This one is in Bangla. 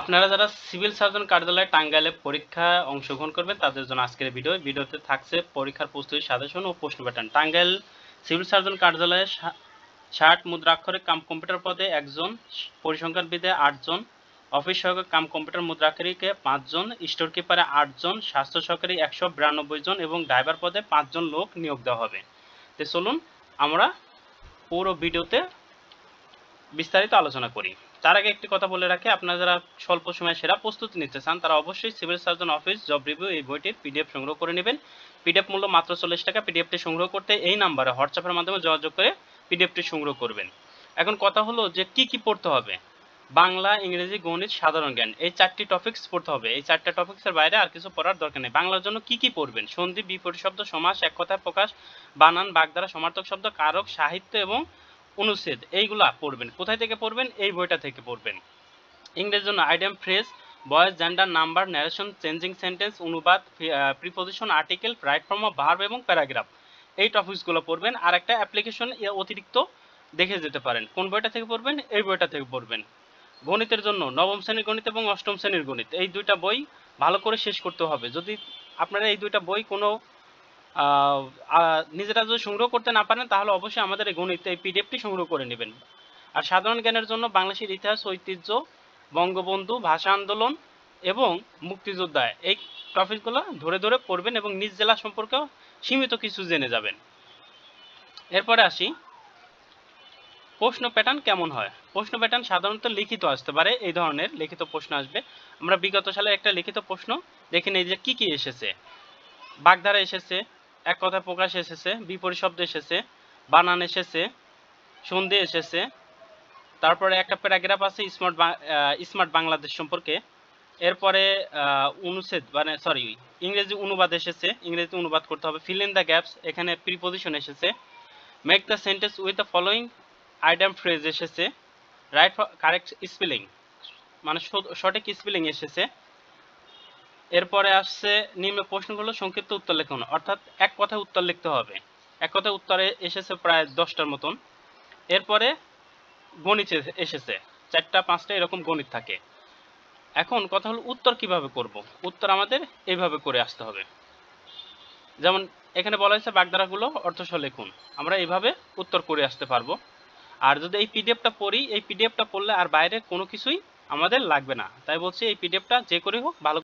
আপনারা যারা সিভিল সার্জন কার্যালয় টাঙ্গাইলে পরীক্ষা অংশগ্রহণ করবেন তাদের জন্য আজকের ভিডিও ভিডিওতে থাকছে পরীক্ষার প্রস্তুতি সাজেশন ও প্রশ্ন প্যাটার্ন টাঙ্গাইল সিভিল সার্জন কার্যালয়ে ষাট মুদ্রাক্ষরে কাম কম্পিউটার পদে একজন পরিসংখ্যানবিদে আটজন অফিস সহকারী কাম কম্পিউটার মুদ্রাক্ষরীকে পাঁচজন স্টোর কিপারে আটজন স্বাস্থ্য সহকারী একশো বিরানব্বই জন এবং ড্রাইভার পদে পাঁচজন লোক নিয়োগ দেওয়া হবে তো চলুন আমরা পুরো ভিডিওতে বিস্তারিত আলোচনা করি তার আগে একটি কথা বলে রাখি আপনারা যারা স্বল্প সময় সেরা প্রস্তুতি নিতে চান তারা অবশ্যই civil surgeon office job review এই বইটির পিডিএফ সংগ্রহ করে নেবেন পিডিএফ মূল্য মাত্র চল্লিশ টাকা পিডিএফটি সংগ্রহ করতে এই নাম্বারে হোয়াটসঅ্যাপের মাধ্যমে যোগাযোগ করে পিডিএফটি সংগ্রহ করবেন এখন কথা হলো যে কি কি পড়তে হবে বাংলা ইংরেজি গণিত সাধারণ জ্ঞান এই চারটি টপিক্স পড়তে হবে এই চারটা টপিক্সের বাইরে আর কিছু পড়ার দরকার নেই বাংলার জন্য কি কি পড়বেন সন্ধি বিপরীত শব্দ সমাস এক কথায় প্রকাশ বানান বাগধারা সমার্থক শব্দ কারক সাহিত্য এবং অনুচ্ছেদ এইগুলা পড়বেন কোথায় থেকে পড়বেন এই বইটা থেকে পড়বেন ইংরেজির জন্য idiom phrase voice gender number narration changing sentence অনুবাদ preposition article right form of verb এবং প্যারাগ্রাফ এই টপিকসগুলো পড়বেন আর একটা অ্যাপ্লিকেশন অতিরিক্ত দেখে যেতে পারেন কোন বইটা থেকে পড়বেন এই বইটা থেকে পড়বেন গণিতের জন্য নবম শ্রেণীর গণিত এবং অষ্টম শ্রেণীর গণিত এই দুইটা বই ভালো করে শেষ করতে হবে যদি আপনারা এই দুইটা বই কোনো নিজেরা যদি সংগ্রহ করতে না পারেন তাহলে অবশ্যই আমাদের এই গণিত এই পিডিএফটি সংগ্রহ করে নেবেন আর সাধারণ জ্ঞানের জন্য বাংলাদেশের ইতিহাস ঐতিহ্য বঙ্গবন্ধু ভাষা আন্দোলন এবং মুক্তিযোদ্ধা এই টপিকগুলো ধরে ধরে পড়বেন এবং নিজ জেলা সম্পর্কেও সীমিত কিছু জেনে যাবেন এরপরে আসি প্রশ্ন প্যাটার্ন কেমন হয় প্রশ্ন প্যাটার্ন সাধারণত লিখিত আসতে পারে এই ধরনের লিখিত প্রশ্ন আসবে আমরা বিগত সালে একটা লিখিত প্রশ্ন দেখে নিই যে কি কি এসেছে বাগধারা এসেছে এক কথায় প্রকাশ এসেছে বিপরীত শব্দ এসেছে বানান এসেছে সন্ধি এসেছে তারপরে একটা প্যারাগ্রাফ আছে স্মার্ট স্মার্ট বাংলাদেশ সম্পর্কে এরপরে অনুচ্ছেদ মানে সরি ইংরেজি অনুবাদ এসেছে ইংরেজিতে অনুবাদ করতে হবে ফিল ইন দ্য গ্যাপস এখানে প্রিপোজিশন এসেছে make the sentence with the following item phrase এসেছে রাইট কারেক্ট স্পেলিং মানে সঠিক স্পেলিং এসেছে এরপরে আসছে নিম্ন প্রশ্নগুলো সংক্ষিপ্ত উত্তর লেখুন অর্থাৎ এক কথায় উত্তর লিখতে হবে এক কথায় উত্তরে এসেছে প্রায় দশটার মতন এরপরে গণিত এসেছে চারটা পাঁচটা এরকম গণিত থাকে এখন কথা হলো উত্তর কিভাবে করব। উত্তর আমাদের এইভাবে করে আসতে হবে যেমন এখানে বলা হয়েছে বাগধারাগুলো অর্থসহ লেখুন আমরা এইভাবে উত্তর করে আসতে পারবো আর যদি এই পিডিএফটা পড়ি এই পিডিএফটা পড়লে আর বাইরে কোনো কিছুই আমাদের লাগবে না তাই বলছি এই পিডিএফটা যে করে হোক ভালো